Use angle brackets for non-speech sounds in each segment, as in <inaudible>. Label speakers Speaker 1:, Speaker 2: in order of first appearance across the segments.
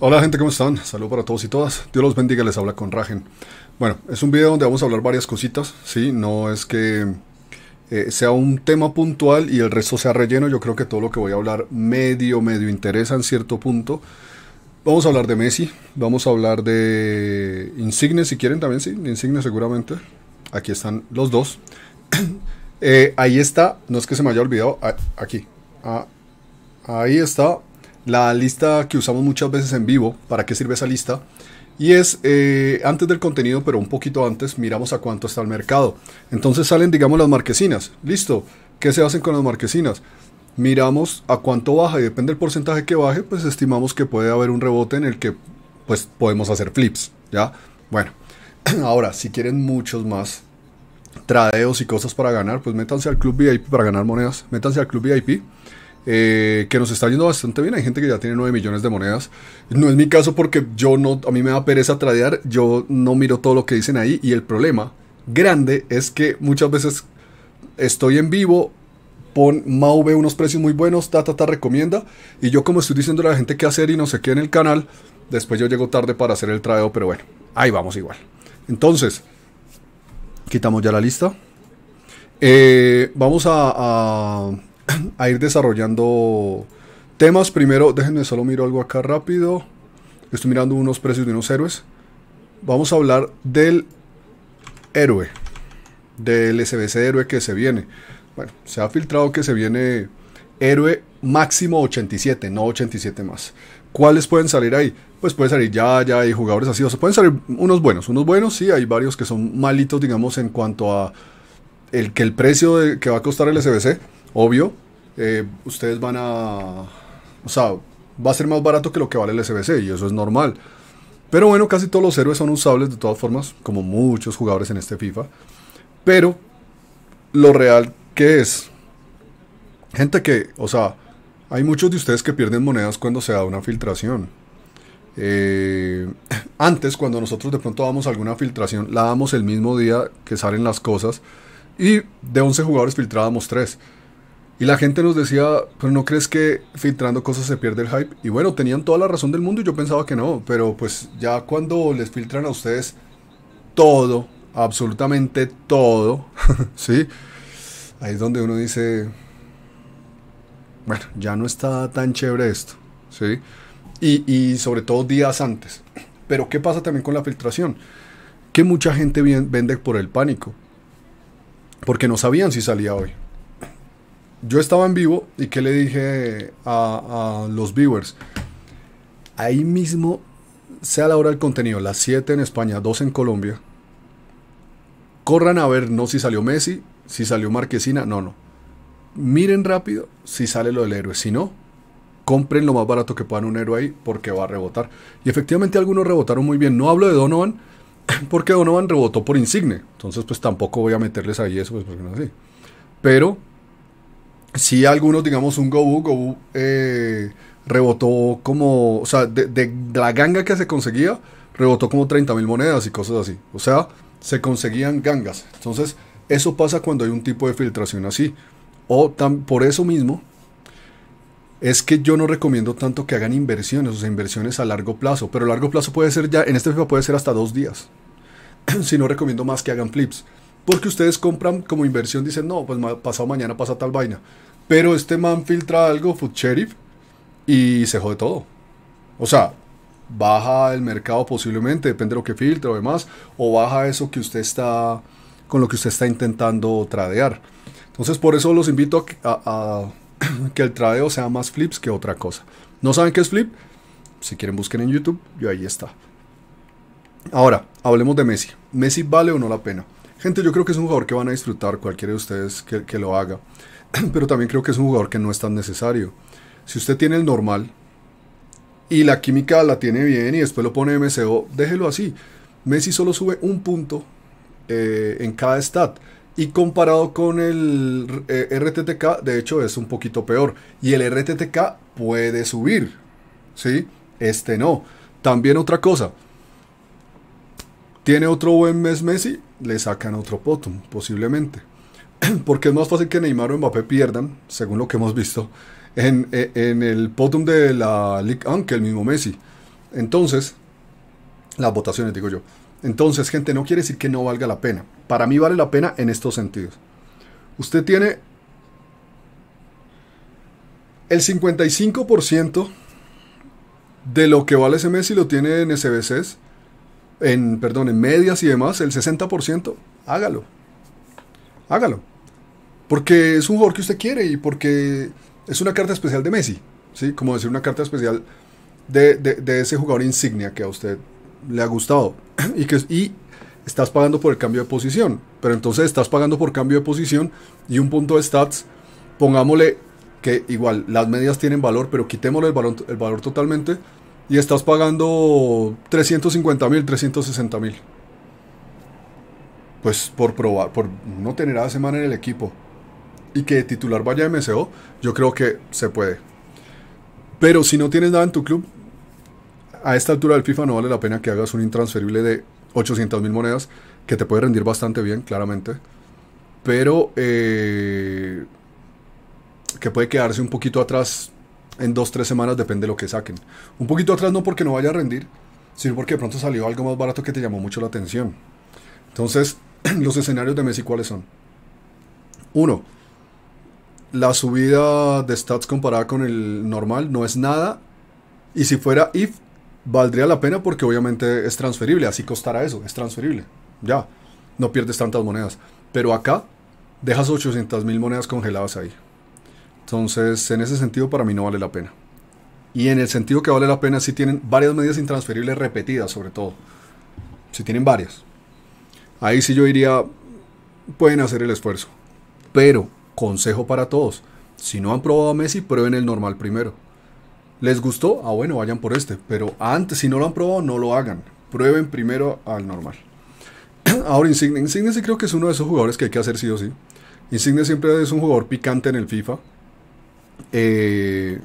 Speaker 1: Hola gente, ¿cómo están? Saludos para todos y todas. Dios los bendiga, les habla con Ragen. Bueno, es un video donde vamos a hablar varias cositas, ¿sí? No es que eh, sea un tema puntual y el resto sea relleno. Yo creo que todo lo que voy a hablar medio, medio interesa en cierto punto. Vamos a hablar de Messi, vamos a hablar de Insigne si quieren también, sí, Insigne seguramente. Aquí están los dos. <clears throat> Eh, ahí está, no es que se me haya olvidado, aquí. Ah, ahí está la lista que usamos muchas veces en vivo, ¿para qué sirve esa lista? Y es eh, antes del contenido, pero un poquito antes, miramos a cuánto está el mercado. Entonces salen, digamos, las marquesinas. Listo. ¿Qué se hacen con las marquesinas? Miramos a cuánto baja y depende del porcentaje que baje, pues estimamos que puede haber un rebote en el que pues podemos hacer flips, ¿ya? Bueno, <clears throat> ahora, si quieren muchos más tradeos y cosas para ganar, pues métanse al club VIP para ganar monedas, métanse al club VIP eh, que nos está yendo bastante bien. Hay gente que ya tiene 9 millones de monedas. No es mi caso porque yo no, a mí me da pereza tradear, yo no miro todo lo que dicen ahí y el problema grande es que muchas veces estoy en vivo pon Mau ve unos precios muy buenos, ta, recomienda. Y yo como estoy diciendo a la gente qué hacer y no sé qué en el canal, después yo llego tarde para hacer el tradeo, pero bueno, ahí vamos igual. Entonces, quitamos ya la lista. Eh, vamos a, <clears throat> a ir desarrollando temas. Primero, déjenme solo miro algo acá rápido. Estoy mirando unos precios de unos héroes. Vamos a hablar del héroe. Del SBC héroe que se viene. Bueno, se ha filtrado que se viene héroe máximo 87, no 87 más. ¿Cuáles pueden salir ahí? Pues puede salir ya, ya hay jugadores así. O sea, pueden salir unos buenos, unos buenos, sí, hay varios que son malitos, digamos, en cuanto a el que el precio que va a costar el SBC obvio, eh, ustedes van a... O sea, va a ser más barato que lo que vale el SBC y eso es normal. Pero bueno, casi todos los héroes son usables de todas formas, como muchos jugadores en este FIFA. Pero lo real que es, gente que, o sea, hay muchos de ustedes que pierden monedas cuando se da una filtración. Eh, <laughs> antes, cuando nosotros de pronto damos alguna filtración, la damos el mismo día que salen las cosas y de 11 jugadores filtrábamos 3. Y la gente nos decía, pero ¿no crees que filtrando cosas se pierde el hype? Y bueno, tenían toda la razón del mundo y yo pensaba que no, pero pues ya cuando les filtran a ustedes todo, absolutamente todo, <laughs> ¿sí? Ahí es donde uno dice, bueno, ya no está tan chévere esto, ¿sí? Y, y sobre todo días antes. Pero ¿qué pasa también con la filtración? Que mucha gente vende por el pánico, porque no sabían si salía hoy yo estaba en vivo y que le dije a, los viewers, ahí mismo, sea la hora del contenido, las 7 en España, 2 en Colombia, corran a ver, no si salió Messi, si salió Marquesina, no, no. Miren rápido si sale lo del héroe, si no, compren lo más barato que puedan un héroe ahí porque va a rebotar. Y efectivamente algunos rebotaron muy bien, no hablo de Donovan. <clears throat> Porque Donovan rebotó por Insigne. Entonces, pues tampoco voy a meterles ahí eso, pues porque no así. Pero si algunos, digamos, un Gobu, Gobu eh, rebotó como, o sea, de, la ganga que se conseguía, rebotó como 30 mil monedas y cosas así. O sea, se conseguían gangas. Entonces, eso pasa cuando hay un tipo de filtración así. O tan, por eso mismo, es que yo no recomiendo tanto que hagan inversiones, o sea, inversiones a largo plazo. Pero a largo plazo puede ser ya, en este FIFA puede ser hasta dos días. <clears throat> si no, recomiendo más que hagan flips porque ustedes compran como inversión, dicen, no, pues pasado mañana pasa tal vaina. Pero este man filtra algo, Food Sheriff, y se jode todo. O sea, baja el mercado posiblemente, depende de lo que filtre o demás, o baja eso que usted está, con lo que usted está intentando tradear. Entonces, por eso los invito a, que <clears throat> el tradeo sea más flips que otra cosa. ¿No saben qué es flip? Si quieren busquen en YouTube, Y ahí está. Ahora, hablemos de Messi. ¿Messi vale o no la pena? Gente, yo creo que es un jugador que van a disfrutar, cualquiera de ustedes que, lo haga. <clears throat> Pero también creo que es un jugador que no es tan necesario. Si usted tiene el normal y la química la tiene bien y después lo pone MCO, déjelo así. Messi solo sube un punto eh, en cada stat. Y comparado con el RTTK, eh, de hecho es un poquito peor. Y el RTTK puede subir. ¿Sí? Este no. También otra cosa. Tiene otro buen mes Messi, le sacan otro Potom, posiblemente. <clears throat> Porque es más fácil que Neymar o Mbappé pierdan, según lo que hemos visto, en, e, el Potom de la League aunque el mismo Messi. Entonces, las votaciones, digo yo. Entonces, gente, no quiere decir que no valga la pena. Para mí vale la pena en estos sentidos. Usted tiene el 55% de lo que vale ese Messi lo tiene en SBCs en, perdón, en medias y demás, el 60%, hágalo. Hágalo. Porque es un jugador que usted quiere y porque es una carta especial de Messi. ¿sí? Como decir, una carta especial de, ese jugador insignia que a usted le ha gustado. <clears throat> Y, que, y estás pagando por el cambio de posición. Pero entonces estás pagando por cambio de posición y un punto de stats, pongámosle que igual las medias tienen valor, pero quitémosle el valor, el valor totalmente y estás pagando 350 mil, 360 mil. Pues por probar, por no tener a semana en el equipo y que titular vaya MCO, yo creo que se puede. Pero si no tienes nada en tu club, a esta altura del FIFA no vale la pena que hagas un intransferible de 800 mil monedas, que te puede rendir bastante bien, claramente. Pero eh, que puede quedarse un poquito atrás en dos, tres semanas, depende lo que saquen. Un poquito atrás no porque no vaya a rendir, sino porque de pronto salió algo más barato que te llamó mucho la atención. Entonces, <clears throat> los escenarios de Messi, ¿cuáles son? Uno, la subida de stats comparada con el normal no es nada. Y si fuera if, valdría la pena porque obviamente es transferible, así costará eso, es transferible. Ya, no pierdes tantas monedas. Pero acá, dejas 800 mil monedas congeladas ahí. Entonces, en ese sentido, para mí no vale la pena. Y en el sentido que vale la pena si tienen varias medidas intransferibles repetidas, sobre todo. Si tienen varias. Ahí sí yo diría, pueden hacer el esfuerzo. Pero, consejo para todos. Si no han probado a Messi, prueben el normal primero. ¿Les gustó? Ah, bueno, vayan por este. Pero antes, si no lo han probado, no lo hagan. Prueben primero al normal. <clears throat> Ahora, Insigne. Insigne sí creo que es uno de esos jugadores que hay que hacer sí o sí. Insigne siempre es un jugador picante en el FIFA eh,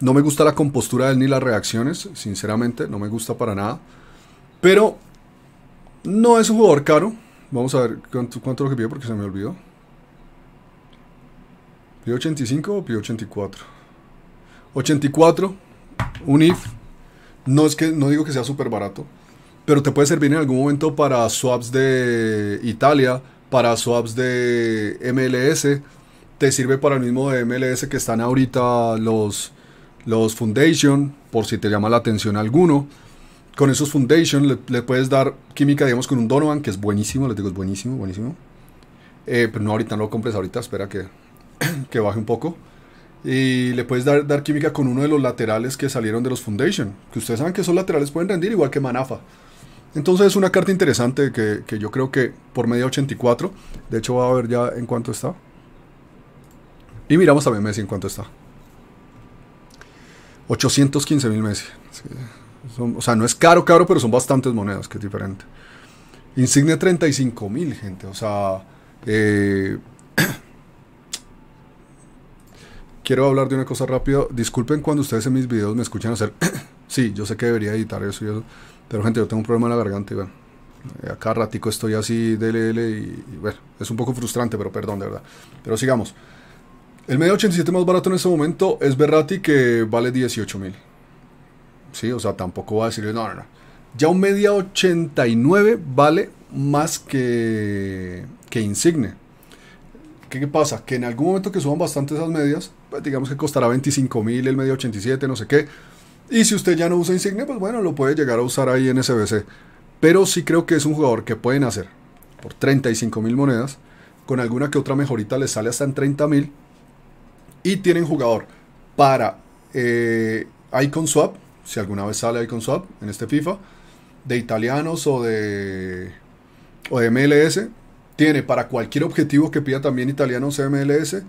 Speaker 1: no me gusta la compostura de él ni las reacciones, sinceramente, no me gusta para nada. Pero no es un jugador caro. Vamos a ver cuánto, lo que pido porque se me olvidó. ¿Pidió 85 o 84? 84, un IF. No, es que, no digo que sea súper barato, pero te puede servir en algún momento para swaps de Italia, para swaps de MLS te sirve para el mismo de MLS que están ahorita los, los Foundation, por si te llama la atención alguno. Con esos Foundation le, puedes dar química, digamos, con un Donovan, que es buenísimo, les digo, es buenísimo, buenísimo. Eh, pero no, ahorita no lo compres, ahorita espera <clears throat> que, baje un poco. Y le puedes dar, dar química con uno de los laterales que salieron de los Foundation. Que ustedes saben que esos laterales pueden rendir igual que Manafa. Entonces es una carta interesante que, que yo creo que por media 84. De hecho, va a ver ya en cuánto está. Y miramos también Messi en cuánto está. 815 mil Messi. o sea, no es caro, caro, pero son bastantes monedas, que es diferente. Insigne 35 mil, gente. O sea, eh, <clears throat> quiero hablar de una cosa rápido. Disculpen cuando ustedes en mis videos me escuchan hacer... <clears throat> sí, yo sé que debería editar eso y eso. Pero gente, yo tengo un problema en la garganta y bueno. Eh, Acá ratico estoy así, DLL y bueno, es un poco frustrante, pero perdón, de verdad. Pero sigamos. El medio 87 más barato en este momento es Berrati que vale 18 mil. Sí, o sea, tampoco va a decir no, no, no. Ya un media 89 vale más que, que Insigne. ¿Qué, ¿Qué pasa? Que en algún momento que suban bastante esas medias, pues digamos que costará 25 mil el media 87, no sé qué. Y si usted ya no usa Insigne, pues bueno, lo puede llegar a usar ahí en SBC. Pero sí creo que es un jugador que pueden hacer por 35 mil monedas. Con alguna que otra mejorita le sale hasta en 30 mil y tienen jugador para eh, Icon Swap, si alguna vez sale Icon Swap en este FIFA, de italianos o de, o MLS. Tiene para cualquier objetivo que pida también italianos MLS.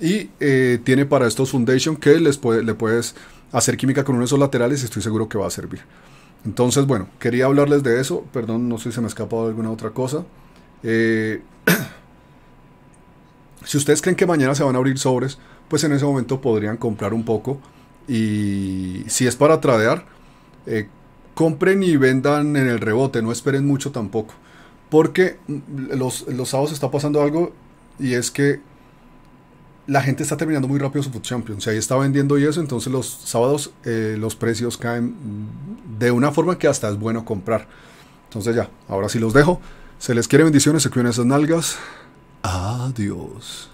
Speaker 1: Y eh, tiene para estos Foundation que les le puedes hacer química con uno de esos laterales. Y Estoy seguro que va a servir. Entonces, bueno, quería hablarles de eso. Perdón, no sé si se me ha escapado alguna otra cosa. Eh, <coughs> si ustedes creen que mañana se van a abrir sobres, pues en ese momento podrían comprar un poco. Y si es para tradear, eh, compren y vendan en el rebote, no esperen mucho tampoco. Porque los, sábados está pasando algo y es que la gente está terminando muy rápido su Food Champions. Ahí está vendiendo y eso, entonces los sábados eh, los precios caen de una forma que hasta es bueno comprar. Entonces ya, ahora sí los dejo. Se les quiere bendiciones, se quieren esas nalgas. Adiós.